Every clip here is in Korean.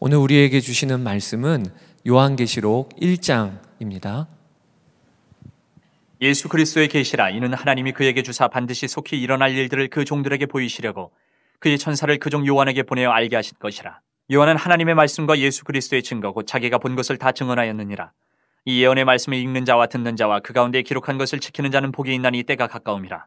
오늘 우리에게 주시는 말씀은 요한계시록 1장입니다. 예수 그리스도의 계시라 이는 하나님이 그에게 주사 반드시 속히 일어날 일들을 그 종들에게 보이시려고 그의 천사를 그 종 요한에게 보내어 알게 하신 것이라. 요한은 하나님의 말씀과 예수 그리스도의 증거고 자기가 본 것을 다 증언하였느니라. 이 예언의 말씀을 읽는 자와 듣는 자와 그 가운데 기록한 것을 지키는 자는 복이 있나니 때가 가까움이라.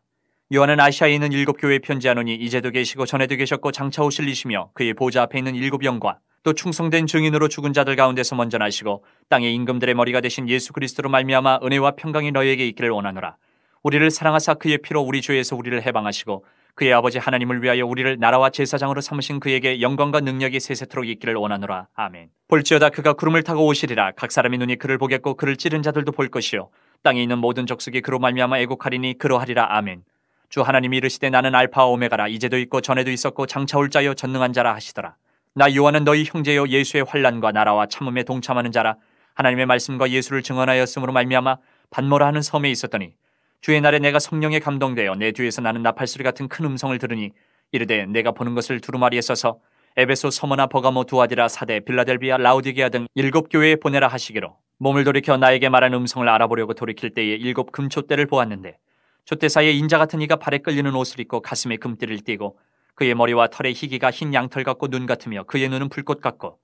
요한은 아시아에 있는 일곱 교회에 편지하노니 이제도 계시고 전에도 계셨고 장차 오실리시며 그의 보좌 앞에 있는 일곱 영과 또 충성된 증인으로 죽은 자들 가운데서 먼저 나시고 땅의 임금들의 머리가 되신 예수 그리스도로 말미암아 은혜와 평강이 너희에게 있기를 원하노라. 우리를 사랑하사 그의 피로 우리 죄에서 우리를 해방하시고 그의 아버지 하나님을 위하여 우리를 나라와 제사장으로 삼으신 그에게 영광과 능력이 세세토록 있기를 원하노라. 아멘. 볼지어다 그가 구름을 타고 오시리라. 각 사람의 눈이 그를 보겠고 그를 찌른 자들도 볼 것이요. 땅에 있는 모든 적속이 그로 말미암아 애곡하리니 그러하리라. 아멘. 주 하나님이 이르시되 나는 알파 오메가라 이제도 있고 전에도 있었고 장차 올 자여 전능한 자라 하시더라. 나 요한은 너희 형제요 예수의 환란과 나라와 참음에 동참하는 자라 하나님의 말씀과 예수를 증언하였으므로 말미암아 반모라 하는 섬에 있었더니 주의 날에 내가 성령에 감동되어 내 뒤에서 나는 나팔소리 같은 큰 음성을 들으니 이르되 내가 보는 것을 두루마리에 써서 에베소 서머나 버가모 두아디라 사대 빌라델비아 라우디게아 등 일곱 교회에 보내라 하시기로 몸을 돌이켜 나에게 말한 음성을 알아보려고 돌이킬 때에 일곱 금초대를 보았는데 초대 사이에 인자 같은 이가 발에 끌리는 옷을 입고 가슴에 금띠를 띠고 그의 머리와 털의 희귀가 흰 양털 같고 눈 같으며 그의 눈은 불꽃 같고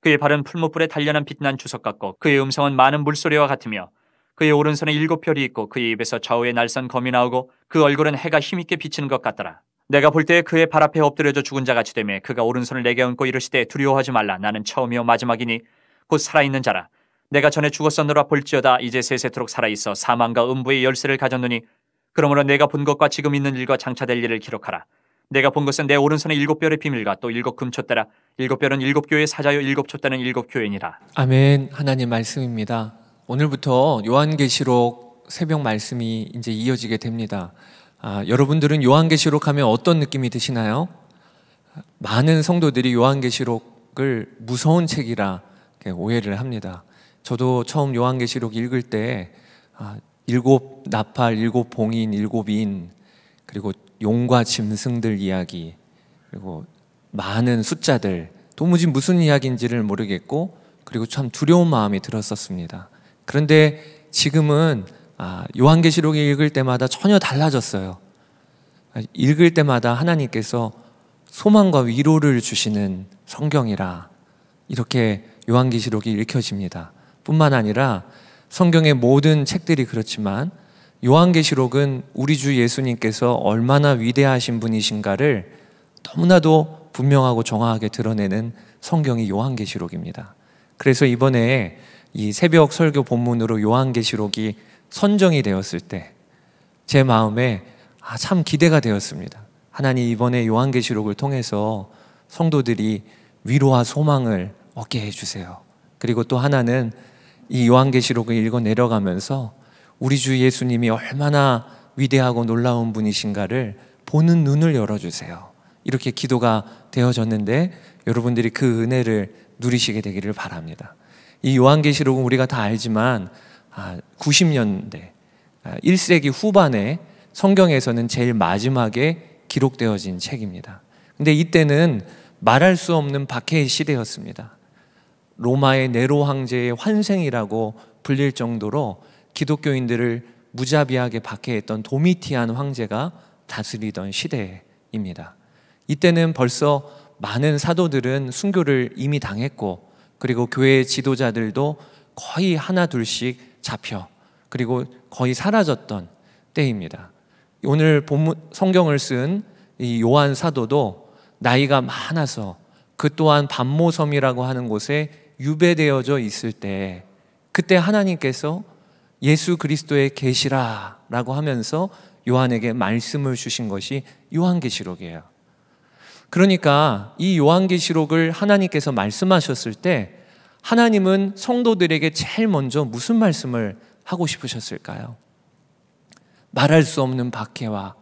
그의 발은 풀무불에 단련한 빛난 주석 같고 그의 음성은 많은 물소리와 같으며 그의 오른손에 일곱 별이 있고 그의 입에서 좌우에 날선 검이 나오고 그 얼굴은 해가 힘있게 비치는 것 같더라. 내가 볼 때 그의 발 앞에 엎드려져 죽은 자 같이 되며 그가 오른손을 내게 얹고 이르시되 두려워하지 말라 나는 처음이요 마지막이니 곧 살아있는 자라. 내가 전에 죽었었노라 볼지어다 이제 세세토록 살아있어 사망과 음부의 열쇠를 가졌느니 그러므로 내가 본 것과 지금 있는 일과 장차될 일을 기록하라. 내가 본 것은 내 오른손에 일곱 별의 비밀과 또 일곱 금초 따라 일곱 별은 일곱 교의 사자요 일곱 초 따는 일곱 교회이라 아멘. 하나님 말씀입니다. 오늘부터 요한계시록 새벽 말씀이 이제 이어지게 됩니다. 아, 여러분들은 요한계시록 하면 어떤 느낌이 드시나요? 많은 성도들이 요한계시록을 무서운 책이라 오해를 합니다. 저도 처음 요한계시록 읽을 때 아, 일곱 나팔, 일곱 봉인, 일곱 인 그리고 용과 짐승들 이야기 그리고 많은 숫자들 도무지 무슨 이야기인지를 모르겠고 그리고 참 두려운 마음이 들었었습니다. 그런데 지금은 아, 요한계시록을 읽을 때마다 전혀 달라졌어요. 읽을 때마다 하나님께서 소망과 위로를 주시는 성경이라 이렇게 요한계시록이 읽혀집니다. 뿐만 아니라 성경의 모든 책들이 그렇지만 요한계시록은 우리 주 예수님께서 얼마나 위대하신 분이신가를 너무나도 분명하고 정확하게 드러내는 성경이 요한계시록입니다. 그래서 이번에 이 새벽 설교 본문으로 요한계시록이 선정이 되었을 때 제 마음에 아, 참 기대가 되었습니다. 하나님 이번에 요한계시록을 통해서 성도들이 위로와 소망을 얻게 해주세요. 그리고 또 하나는 이 요한계시록을 읽어 내려가면서 우리 주 예수님이 얼마나 위대하고 놀라운 분이신가를 보는 눈을 열어주세요. 이렇게 기도가 되어졌는데 여러분들이 그 은혜를 누리시게 되기를 바랍니다. 이 요한계시록은 우리가 다 알지만 90년대, 아, 1세기 아, 후반에 성경에서는 제일 마지막에 기록되어진 책입니다. 근데 이때는 말할 수 없는 박해의 시대였습니다. 로마의 네로 황제의 환생이라고 불릴 정도로 기독교인들을 무자비하게 박해했던 도미티안 황제가 다스리던 시대입니다. 이때는 벌써 많은 사도들은 순교를 이미 당했고 그리고 교회의 지도자들도 거의 하나 둘씩 잡혀 그리고 거의 사라졌던 때입니다. 오늘 본문 성경을 쓴 이 요한 사도도 나이가 많아서 그 또한 반모섬이라고 하는 곳에 유배되어져 있을 때 그때 하나님께서 예수 그리스도의 계시라라고 하면서 요한에게 말씀을 주신 것이 요한계시록이에요. 그러니까 이 요한계시록을 하나님께서 말씀하셨을 때 하나님은 성도들에게 제일 먼저 무슨 말씀을 하고 싶으셨을까요? 말할 수 없는 박해와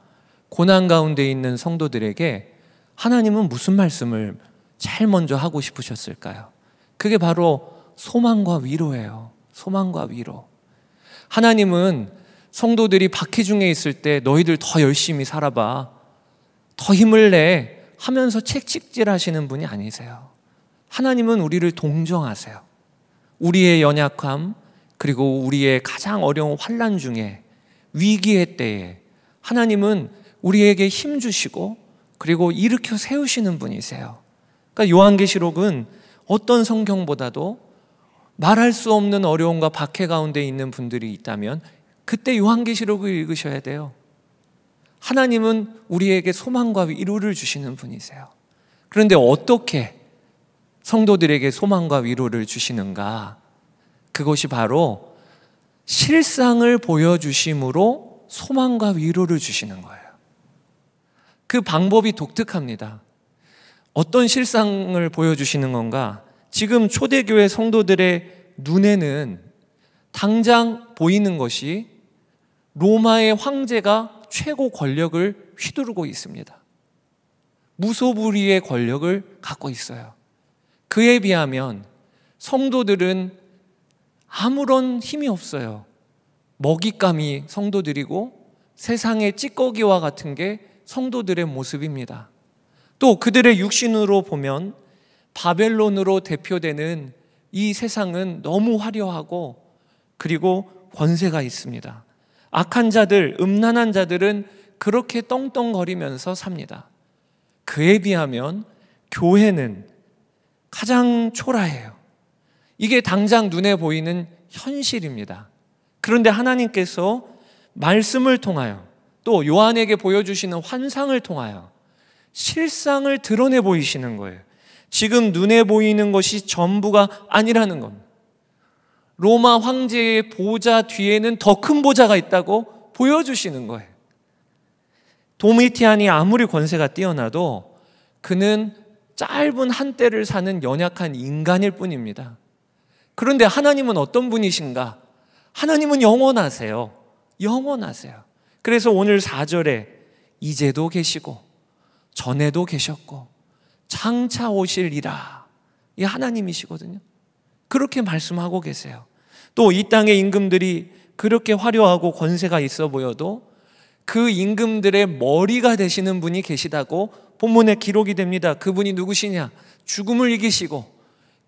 고난 가운데 있는 성도들에게 하나님은 무슨 말씀을 제일 먼저 하고 싶으셨을까요? 그게 바로 소망과 위로예요. 소망과 위로. 하나님은 성도들이 박해 중에 있을 때 너희들 더 열심히 살아봐. 더 힘을 내. 하면서 책찍질 하시는 분이 아니세요. 하나님은 우리를 동정하세요. 우리의 연약함 그리고 우리의 가장 어려운 환란 중에 위기의 때에 하나님은 우리에게 힘 주시고 그리고 일으켜 세우시는 분이세요. 그러니까 요한계시록은 어떤 성경보다도 말할 수 없는 어려움과 박해 가운데 있는 분들이 있다면 그때 요한계시록을 읽으셔야 돼요. 하나님은 우리에게 소망과 위로를 주시는 분이세요. 그런데 어떻게 성도들에게 소망과 위로를 주시는가? 그것이 바로 실상을 보여주심으로 소망과 위로를 주시는 거예요. 그 방법이 독특합니다. 어떤 실상을 보여주시는 건가? 지금 초대교회 성도들의 눈에는 당장 보이는 것이 로마의 황제가 최고 권력을 휘두르고 있습니다. 무소불위의 권력을 갖고 있어요. 그에 비하면 성도들은 아무런 힘이 없어요. 먹잇감이 성도들이고 세상의 찌꺼기와 같은 게 성도들의 모습입니다. 또 그들의 육신으로 보면 바벨론으로 대표되는 이 세상은 너무 화려하고 그리고 권세가 있습니다. 악한 자들, 음란한 자들은 그렇게 떵떵거리면서 삽니다. 그에 비하면 교회는 가장 초라해요. 이게 당장 눈에 보이는 현실입니다. 그런데 하나님께서 말씀을 통하여 또 요한에게 보여주시는 환상을 통하여 실상을 드러내 보이시는 거예요. 지금 눈에 보이는 것이 전부가 아니라는 겁니다. 로마 황제의 보좌 뒤에는 더 큰 보좌가 있다고 보여주시는 거예요. 도미티안이 아무리 권세가 뛰어나도 그는 짧은 한때를 사는 연약한 인간일 뿐입니다. 그런데 하나님은 어떤 분이신가? 하나님은 영원하세요. 영원하세요. 그래서 오늘 4절에 이제도 계시고 전에도 계셨고 장차 오실리라. 이 하나님이시거든요. 그렇게 말씀하고 계세요. 또 이 땅의 임금들이 그렇게 화려하고 권세가 있어 보여도 그 임금들의 머리가 되시는 분이 계시다고 본문에 기록이 됩니다. 그분이 누구시냐? 죽음을 이기시고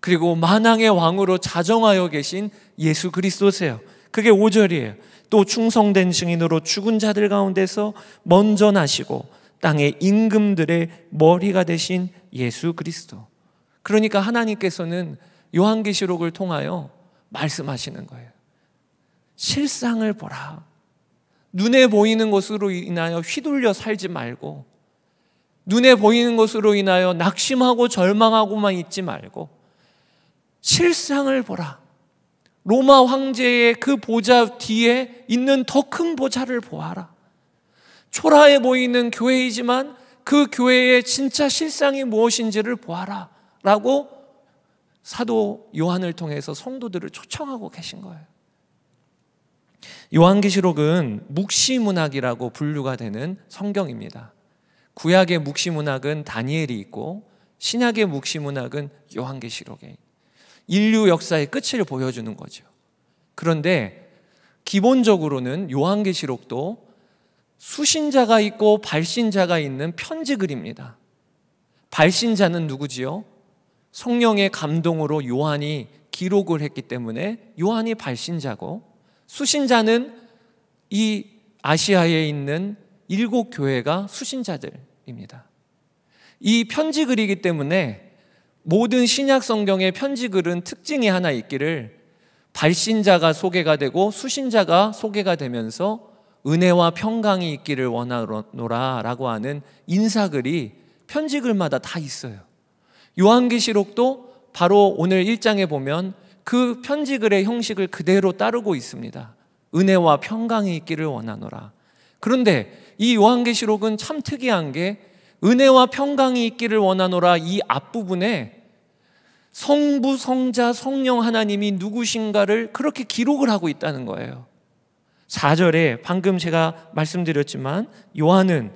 그리고 만왕의 왕으로 자정하여 계신 예수 그리스도세요. 그게 5절이에요. 또 충성된 증인으로 죽은 자들 가운데서 먼저 나시고 땅의 임금들의 머리가 되신 예수 그리스도. 그러니까 하나님께서는 요한계시록을 통하여 말씀하시는 거예요. 실상을 보라. 눈에 보이는 것으로 인하여 휘둘려 살지 말고, 눈에 보이는 것으로 인하여 낙심하고 절망하고만 있지 말고, 실상을 보라. 로마 황제의 그 보좌 뒤에 있는 더 큰 보좌를 보아라. 초라해 보이는 교회이지만 그 교회의 진짜 실상이 무엇인지를 보아라. 라고 사도 요한을 통해서 성도들을 초청하고 계신 거예요. 요한계시록은 묵시문학이라고 분류가 되는 성경입니다. 구약의 묵시문학은 다니엘이 있고 신약의 묵시문학은 요한계시록에 인류 역사의 끝을 보여주는 거죠. 그런데 기본적으로는 요한계시록도 수신자가 있고 발신자가 있는 편지 글입니다. 발신자는 누구지요? 성령의 감동으로 요한이 기록을 했기 때문에 요한이 발신자고 수신자는 이 아시아에 있는 일곱 교회가 수신자들입니다. 이 편지글이기 때문에 모든 신약 성경의 편지글은 특징이 하나 있기를 발신자가 소개가 되고 수신자가 소개가 되면서 은혜와 평강이 있기를 원하노라라고 하는 인사글이 편지글마다 다 있어요. 요한계시록도 바로 오늘 1장에 보면 그 편지글의 형식을 그대로 따르고 있습니다. 은혜와 평강이 있기를 원하노라. 그런데 이 요한계시록은 참 특이한 게 은혜와 평강이 있기를 원하노라 이 앞부분에 성부, 성자, 성령 하나님이 누구신가를 그렇게 기록을 하고 있다는 거예요. 4절에 방금 제가 말씀드렸지만 요한은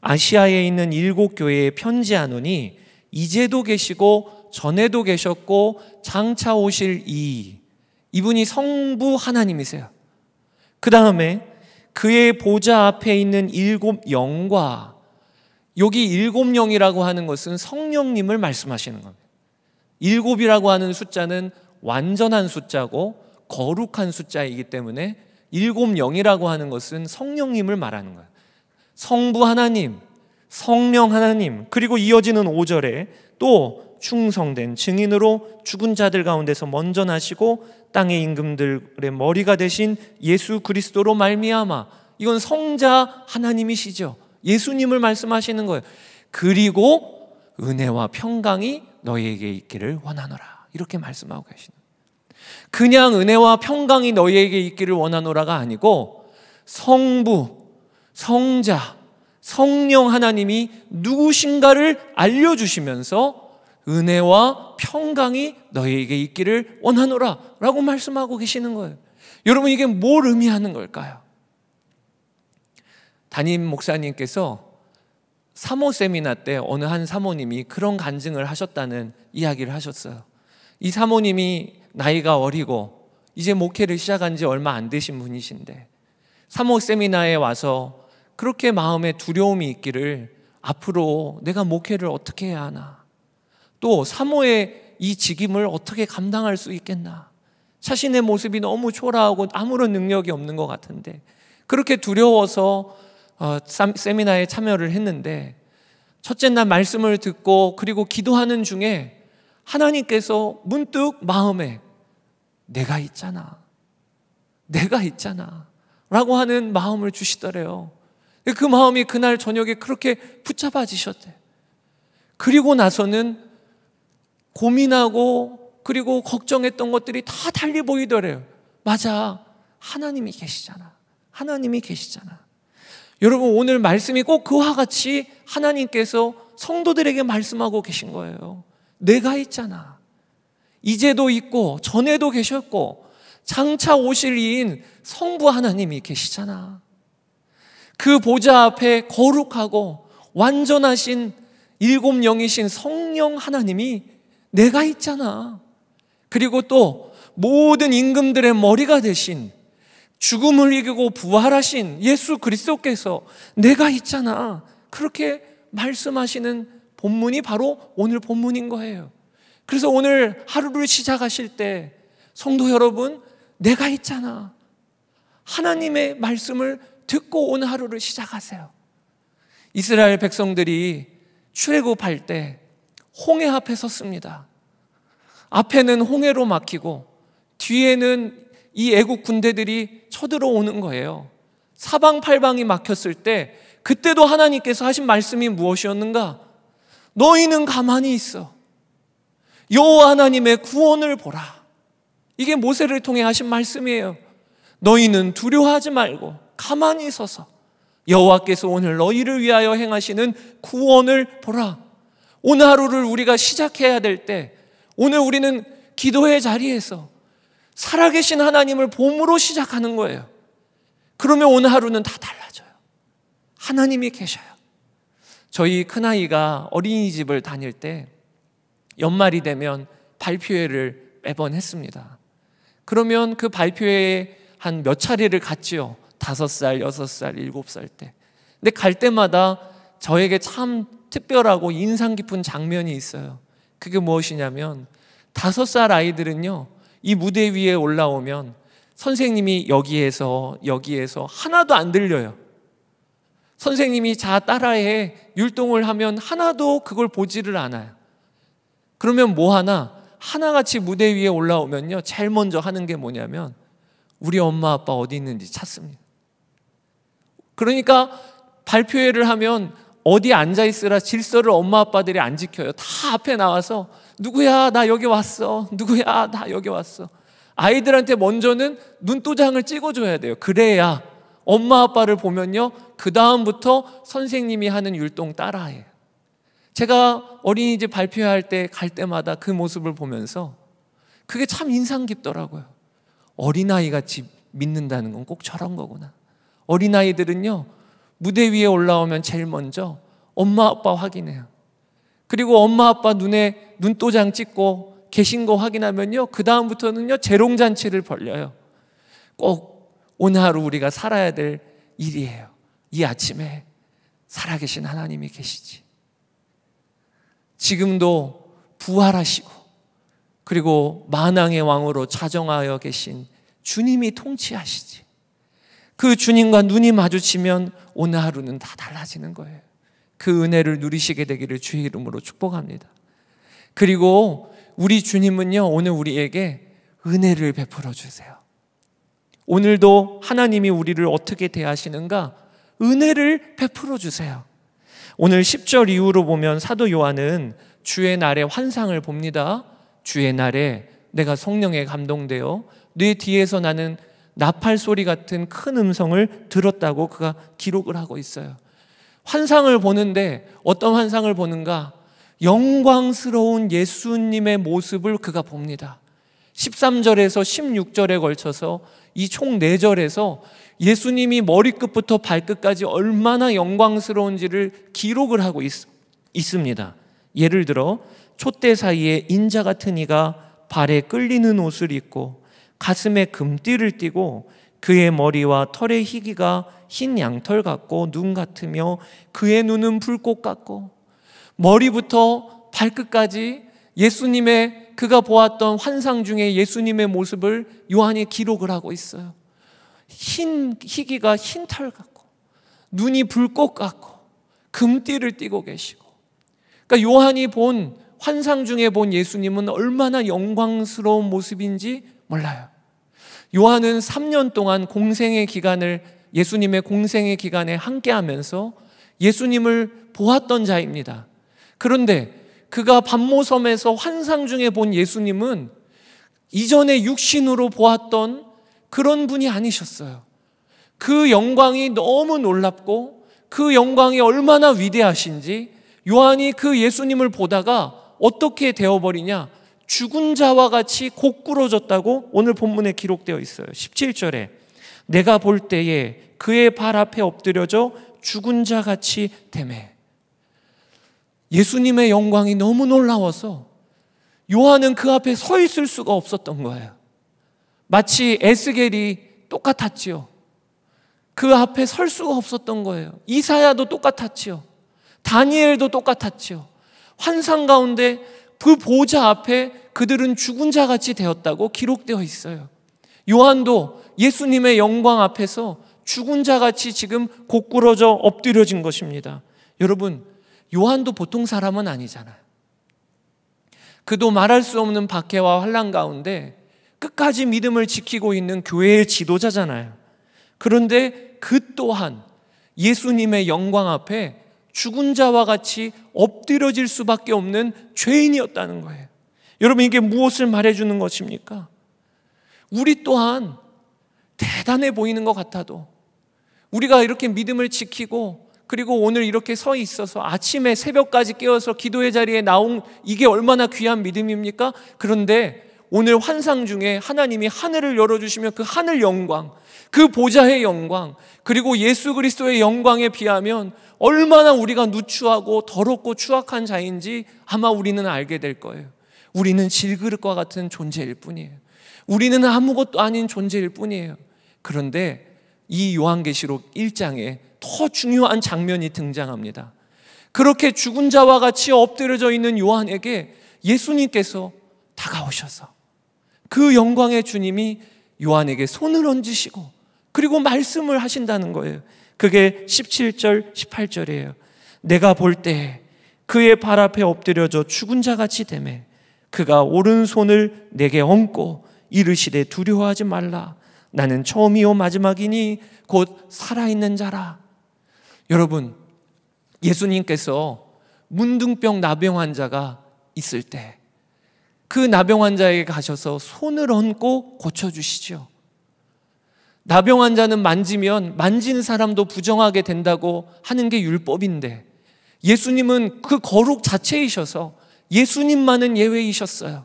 아시아에 있는 일곱 교회에 편지하노니 이제도 계시고 전에도 계셨고 장차 오실 이 이분이 성부 하나님이세요. 그 다음에 그의 보좌 앞에 있는 일곱 영과 여기 일곱 영이라고 하는 것은 성령님을 말씀하시는 겁니다. 일곱이라고 하는 숫자는 완전한 숫자고 거룩한 숫자이기 때문에 일곱 영이라고 하는 것은 성령님을 말하는 거예요. 성부 하나님, 성령 하나님, 그리고 이어지는 5절에 또 충성된 증인으로 죽은 자들 가운데서 먼저 나시고 땅의 임금들의 머리가 되신 예수 그리스도로 말미암아 이건 성자 하나님이시죠. 예수님을 말씀하시는 거예요. 그리고 은혜와 평강이 너희에게 있기를 원하노라. 이렇게 말씀하고 계시는 거예요. 그냥 은혜와 평강이 너희에게 있기를 원하노라가 아니고 성부, 성자, 성령 하나님이 누구신가를 알려주시면서 은혜와 평강이 너희에게 있기를 원하노라 라고 말씀하고 계시는 거예요. 여러분, 이게 뭘 의미하는 걸까요? 담임 목사님께서 사모 세미나 때 어느 한 사모님이 그런 간증을 하셨다는 이야기를 하셨어요. 이 사모님이 나이가 어리고 이제 목회를 시작한 지 얼마 안 되신 분이신데 사모 세미나에 와서 그렇게 마음에 두려움이 있기를 앞으로 내가 목회를 어떻게 해야 하나 또 사모의 이 직임을 어떻게 감당할 수 있겠나 자신의 모습이 너무 초라하고 아무런 능력이 없는 것 같은데 그렇게 두려워서 어, 세미나에 참여를 했는데 첫째 날 말씀을 듣고 그리고 기도하는 중에 하나님께서 문득 마음에 내가 있잖아. 내가 있잖아. 라고 하는 마음을 주시더래요. 그 마음이 그날 저녁에 그렇게 붙잡아지셨대. 그리고 나서는 고민하고 그리고 걱정했던 것들이 다 달리 보이더래요. 맞아. 하나님이 계시잖아. 하나님이 계시잖아. 여러분, 오늘 말씀이 꼭 그와 같이 하나님께서 성도들에게 말씀하고 계신 거예요. 내가 있잖아. 이제도 있고 전에도 계셨고 장차 오실 이인 성부 하나님이 계시잖아. 그 보좌 앞에 거룩하고 완전하신 일곱 영이신 성령 하나님이 내가 있잖아. 그리고 또 모든 임금들의 머리가 되신 죽음을 이기고 부활하신 예수 그리스도께서 내가 있잖아. 그렇게 말씀하시는 본문이 바로 오늘 본문인 거예요. 그래서 오늘 하루를 시작하실 때 성도 여러분, 내가 있잖아. 하나님의 말씀을 듣고 오늘 하루를 시작하세요. 이스라엘 백성들이 출애굽할 때 홍해 앞에 섰습니다. 앞에는 홍해로 막히고 뒤에는 이 애국 군대들이 쳐들어오는 거예요. 사방팔방이 막혔을 때 그때도 하나님께서 하신 말씀이 무엇이었는가? 너희는 가만히 있어. 여호와 하나님의 구원을 보라. 이게 모세를 통해 하신 말씀이에요. 너희는 두려워하지 말고 가만히 서서 여호와께서 오늘 너희를 위하여 행하시는 구원을 보라. 오늘 하루를 우리가 시작해야 될 때 오늘 우리는 기도의 자리에서 살아계신 하나님을 봄으로 시작하는 거예요. 그러면 오늘 하루는 다 달라져요. 하나님이 계셔요. 저희 큰아이가 어린이집을 다닐 때 연말이 되면 발표회를 매번 했습니다. 그러면 그 발표회에 한 몇 차례를 갔지요. 다섯 살, 여섯 살, 일곱 살 때. 근데 갈 때마다 저에게 참 특별하고 인상 깊은 장면이 있어요. 그게 무엇이냐면 다섯 살 아이들은요. 이 무대 위에 올라오면 선생님이 여기에서 여기에서 하나도 안 들려요. 선생님이 자 따라해 율동을 하면 하나도 그걸 보지를 않아요. 그러면 뭐 하나? 하나같이 무대 위에 올라오면요. 제일 먼저 하는 게 뭐냐면 우리 엄마 아빠 어디 있는지 찾습니다. 그러니까 발표회를 하면 어디 앉아 있으라 질서를 엄마 아빠들이 안 지켜요. 다 앞에 나와서 누구야 나 여기 왔어. 누구야 나 여기 왔어. 아이들한테 먼저는 눈도장을 찍어줘야 돼요. 그래야 엄마 아빠를 보면요. 그 다음부터 선생님이 하는 율동 따라해요. 제가 어린이집 발표할 때 갈 때마다 그 모습을 보면서 그게 참 인상 깊더라고요. 어린아이 같이 믿는다는 건 꼭 저런 거구나. 어린아이들은요. 무대 위에 올라오면 제일 먼저 엄마 아빠 확인해요. 그리고 엄마 아빠 눈에 눈도장 찍고 계신 거 확인하면요. 그다음부터는요. 재롱잔치를 벌려요. 꼭 오늘 하루 우리가 살아야 될 일이에요. 이 아침에 살아계신 하나님이 계시지. 지금도 부활하시고 그리고 만왕의 왕으로 자정하여 계신 주님이 통치하시지. 그 주님과 눈이 마주치면 오늘 하루는 다 달라지는 거예요. 그 은혜를 누리시게 되기를 주의 이름으로 축복합니다. 그리고 우리 주님은요, 오늘 우리에게 은혜를 베풀어 주세요. 오늘도 하나님이 우리를 어떻게 대하시는가? 은혜를 베풀어 주세요. 오늘 10절 이후로 보면 사도 요한은 주의 날의 환상을 봅니다. 주의 날에 내가 성령에 감동되어 뇌 뒤에서 나는 나팔 소리 같은 큰 음성을 들었다고 그가 기록을 하고 있어요. 환상을 보는데 어떤 환상을 보는가? 영광스러운 예수님의 모습을 그가 봅니다. 13절에서 16절에 걸쳐서 이 총 4절에서 예수님이 머리끝부터 발끝까지 얼마나 영광스러운지를 기록을 하고 있, 있습니다. 예를 들어 촛대 사이에 인자 같은 이가 발에 끌리는 옷을 입고 가슴에 금띠를 띠고 그의 머리와 털의 희귀가 흰 양털 같고 눈 같으며 그의 눈은 불꽃 같고 머리부터 발끝까지 예수님의 그가 보았던 환상 중에 예수님의 모습을 요한이 기록을 하고 있어요. 흰 희기가 흰 털 같고 눈이 불꽃 같고 금띠를 띠고 계시고 그러니까 요한이 본 환상 중에 본 예수님은 얼마나 영광스러운 모습인지 몰라요. 요한은 3년 동안 공생의 기간을 예수님의 공생의 기간에 함께 하면서 예수님을 보았던 자입니다. 그런데 그가 반모섬에서 환상 중에 본 예수님은 이전에 육신으로 보았던 그런 분이 아니셨어요. 그 영광이 너무 놀랍고 그 영광이 얼마나 위대하신지 요한이 그 예수님을 보다가 어떻게 되어버리냐? 죽은 자와 같이 곡꾸러졌다고 오늘 본문에 기록되어 있어요. 17절에 내가 볼 때에 그의 발 앞에 엎드려져 죽은 자 같이 되매. 예수님의 영광이 너무 놀라워서 요한은 그 앞에 서 있을 수가 없었던 거예요. 마치 에스겔이 똑같았지요. 그 앞에 설 수가 없었던 거예요. 이사야도 똑같았지요. 다니엘도 똑같았지요. 환상 가운데 그 보좌 앞에 그들은 죽은 자 같이 되었다고 기록되어 있어요. 요한도 예수님의 영광 앞에서 죽은 자 같이 지금 고꾸러져 엎드려진 것입니다. 여러분, 요한도 보통 사람은 아니잖아요. 그도 말할 수 없는 박해와 환란 가운데 끝까지 믿음을 지키고 있는 교회의 지도자잖아요. 그런데 그 또한 예수님의 영광 앞에 죽은 자와 같이 엎드려질 수밖에 없는 죄인이었다는 거예요. 여러분 이게 무엇을 말해주는 것입니까? 우리 또한 대단해 보이는 것 같아도 우리가 이렇게 믿음을 지키고 그리고 오늘 이렇게 서 있어서 아침에 새벽까지 깨어서 기도의 자리에 나온 이게 얼마나 귀한 믿음입니까? 그런데 오늘 환상 중에 하나님이 하늘을 열어주시면 그 하늘 영광, 그 보좌의 영광, 그리고 예수 그리스도의 영광에 비하면 얼마나 우리가 누추하고 더럽고 추악한 자인지 아마 우리는 알게 될 거예요. 우리는 질그릇과 같은 존재일 뿐이에요. 우리는 아무것도 아닌 존재일 뿐이에요. 그런데 이 요한계시록 1장에 더 중요한 장면이 등장합니다. 그렇게 죽은 자와 같이 엎드려져 있는 요한에게 예수님께서 다가오셔서 그 영광의 주님이 요한에게 손을 얹으시고 그리고 말씀을 하신다는 거예요. 그게 17절, 18절이에요. 내가 볼 때 그의 발 앞에 엎드려져 죽은 자 같이 되매 그가 오른손을 내게 얹고 이르시되 두려워하지 말라 나는 처음이요 마지막이니 곧 살아있는 자라. 여러분, 예수님께서 문둥병 나병 환자가 있을 때 그 나병 환자에게 가셔서 손을 얹고 고쳐주시죠. 나병 환자는 만지면 만진 사람도 부정하게 된다고 하는 게 율법인데 예수님은 그 거룩 자체이셔서 예수님만은 예외이셨어요.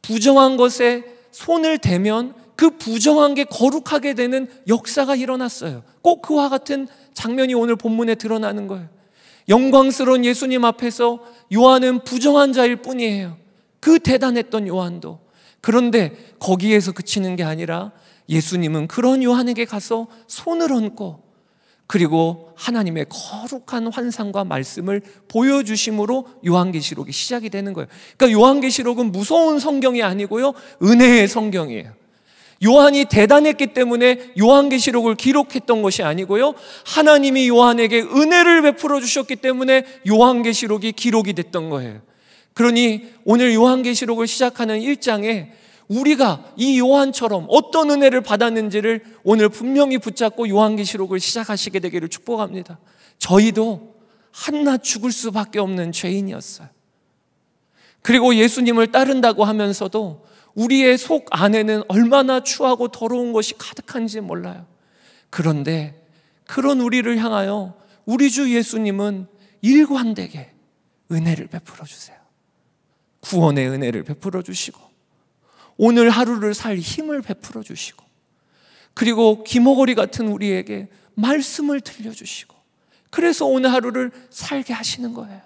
부정한 것에 손을 대면 그 부정한 게 거룩하게 되는 역사가 일어났어요. 꼭 그와 같은 장면이 오늘 본문에 드러나는 거예요. 영광스러운 예수님 앞에서 요한은 부정한 자일 뿐이에요. 그 대단했던 요한도. 그런데 거기에서 그치는 게 아니라 예수님은 그런 요한에게 가서 손을 얹고 그리고 하나님의 거룩한 환상과 말씀을 보여주심으로 요한계시록이 시작이 되는 거예요. 그러니까 요한계시록은 무서운 성경이 아니고요. 은혜의 성경이에요. 요한이 대단했기 때문에 요한계시록을 기록했던 것이 아니고요. 하나님이 요한에게 은혜를 베풀어 주셨기 때문에 요한계시록이 기록이 됐던 거예요. 그러니 오늘 요한계시록을 시작하는 1장에 우리가 이 요한처럼 어떤 은혜를 받았는지를 오늘 분명히 붙잡고 요한계시록을 시작하시게 되기를 축복합니다. 저희도 한낱 죽을 수밖에 없는 죄인이었어요. 그리고 예수님을 따른다고 하면서도 우리의 속 안에는 얼마나 추하고 더러운 것이 가득한지 몰라요. 그런데 그런 우리를 향하여 우리 주 예수님은 일관되게 은혜를 베풀어 주세요. 구원의 은혜를 베풀어 주시고 오늘 하루를 살 힘을 베풀어 주시고 그리고 기모거리 같은 우리에게 말씀을 들려주시고 그래서 오늘 하루를 살게 하시는 거예요.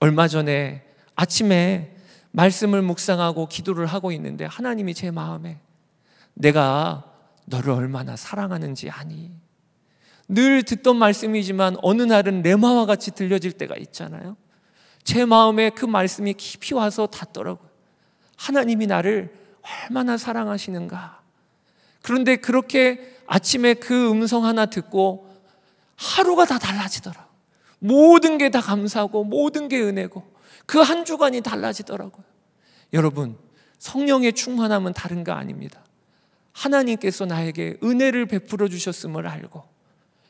얼마 전에 아침에 말씀을 묵상하고 기도를 하고 있는데 하나님이 제 마음에 내가 너를 얼마나 사랑하는지 아니. 늘 듣던 말씀이지만 어느 날은 내마음과 같이 들려질 때가 있잖아요. 제 마음에 그 말씀이 깊이 와서 닿더라고요. 하나님이 나를 얼마나 사랑하시는가. 그런데 그렇게 아침에 그 음성 하나 듣고 하루가 다 달라지더라. 모든 게 다 감사하고 모든 게 은혜고 그한 주간이 달라지더라고요. 여러분, 성령의 충만함은 다른 거 아닙니다. 하나님께서 나에게 은혜를 베풀어 주셨음을 알고,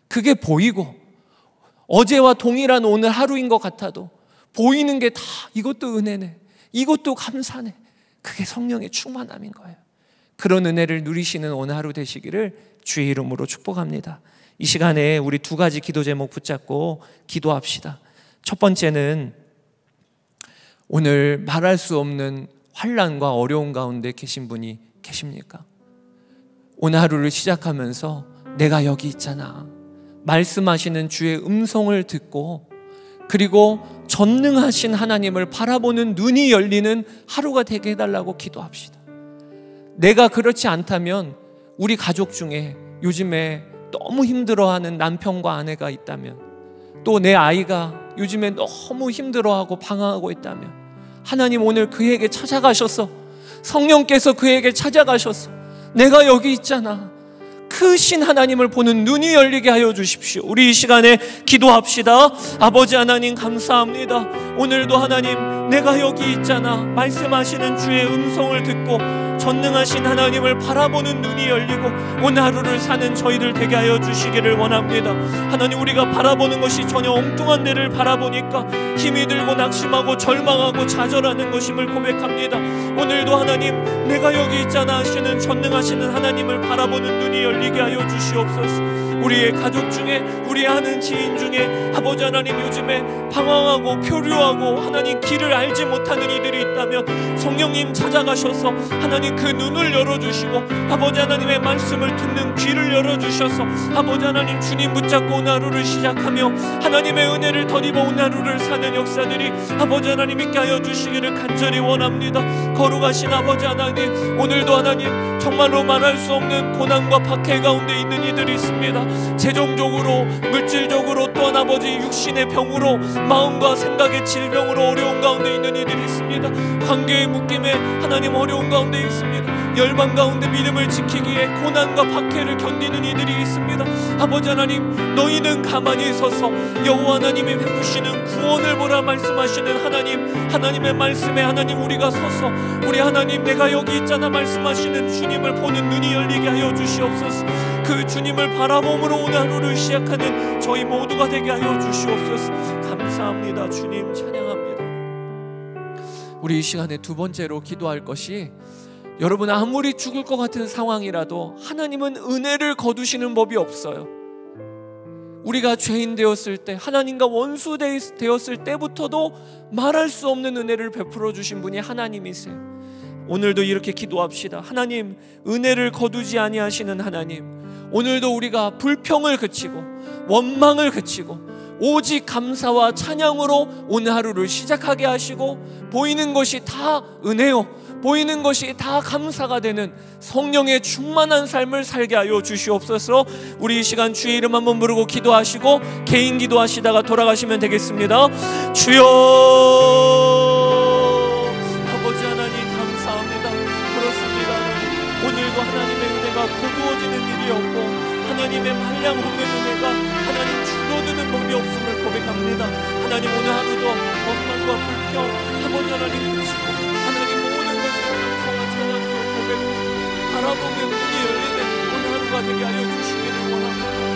그게 보이고, 어제와 동일한 오늘 하루인 것 같아도, 보이는 게 다 이것도 은혜네. 이것도 감사네. 그게 성령의 충만함인 거예요. 그런 은혜를 누리시는 오늘 하루 되시기를 주의 이름으로 축복합니다. 이 시간에 우리 두 가지 기도 제목 붙잡고 기도합시다. 첫 번째는 오늘 말할 수 없는 환란과 어려운 가운데 계신 분이 계십니까? 오늘 하루를 시작하면서 내가 여기 있잖아. 말씀하시는 주의 음성을 듣고 그리고 전능하신 하나님을 바라보는 눈이 열리는 하루가 되게 해달라고 기도합시다. 내가 그렇지 않다면 우리 가족 중에 요즘에 너무 힘들어하는 남편과 아내가 있다면 또 내 아이가 요즘에 너무 힘들어하고 방황하고 있다면 하나님 오늘 그에게 찾아가셔서 성령께서 그에게 찾아가셔서 내가 여기 있잖아. 크신 그 하나님을 보는 눈이 열리게 하여 주십시오. 우리 이 시간에 기도합시다. 아버지 하나님 감사합니다. 오늘도 하나님 내가 여기 있잖아. 말씀하시는 주의 음성을 듣고 전능하신 하나님을 바라보는 눈이 열리고 오늘 하루를 사는 저희들 되게 하여 주시기를 원합니다. 하나님 우리가 바라보는 것이 전혀 엉뚱한 데를 바라보니까 힘이 들고 낙심하고 절망하고 좌절하는 것임을 고백합니다. 오늘도 하나님 내가 여기 있잖아 하시는 전능하시는 하나님을 바라보는 눈이 열리게 하여 주시옵소서. 우리의 가족 중에 우리 아는 지인 중에 아버지 하나님 요즘에 방황하고 표류하고 하나님 길을 알지 못하는 이들이 있다면 성령님 찾아가셔서 하나님 그 눈을 열어주시고 아버지 하나님의 말씀을 듣는 귀를 열어주셔서 아버지 하나님 주님 붙잡고 온 하루를 시작하며 하나님의 은혜를 덧입어 온 하루를 사는 역사들이 아버지 하나님 있게 하여 주시기를 간절히 원합니다 거룩하신 아버지 하나님 오늘도 하나님 정말로 말할 수 없는 고난과 박해 가운데 있는 이들이 있습니다 재정적으로 물질적으로 또한아버지 육신의 병으로 마음과 생각의 질병으로 어려운 가운데 있는 이들이 있습니다 관계의 묶임에 하나님 어려운 가운데 있습니다 열망 가운데 믿음을 지키기에 고난과 박해를 견디는 이들이 있습니다. 아버지 하나님, 너희는 가만히 서서 여호와 하나님이 베푸시는 구원을 보라 말씀하시는 하나님, 하나님의 말씀에 하나님 우리가 서서 우리 하나님 내가 여기 있잖아 말씀하시는 주님을 보는 눈이 열리게 하여 주시옵소서. 그 주님을 바라봄으로 오늘 하루를 시작하는 저희 모두가 되게 하여 주시옵소서. 감사합니다. 주님 찬양합니다. 우리 이 시간에 두 번째로 기도할 것이 여러분 아무리 죽을 것 같은 상황이라도 하나님은 은혜를 거두시는 법이 없어요. 우리가 죄인 되었을 때 하나님과 원수 되었을 때부터도 말할 수 없는 은혜를 베풀어 주신 분이 하나님이세요. 오늘도 이렇게 기도합시다. 하나님 은혜를 거두지 아니하시는 하나님. 오늘도 우리가 불평을 그치고 원망을 그치고 오직 감사와 찬양으로 오늘 하루를 시작하게 하시고 보이는 것이 다 은혜요. 보이는 것이 다 감사가 되는 성령의 충만한 삶을 살게 하여 주시옵소서. 우리 이 시간 주의 이름 한번 부르고 기도하시고 개인 기도하시다가 돌아가시면 되겠습니다. 주여 아버지 하나님 감사합니다. 그렇습니다. 오늘도 하나님의 은혜가 고두어지는 일이었고 하나님의 말량 없는 은혜가 하나님 줄어드는 법이 없음을 고백합니다. 하나님 오늘 하루도 원망과 불평 아버지 하나님 바라보며 눈이 열리는 오늘 하루가 되게 하여 주시기를 원합니다.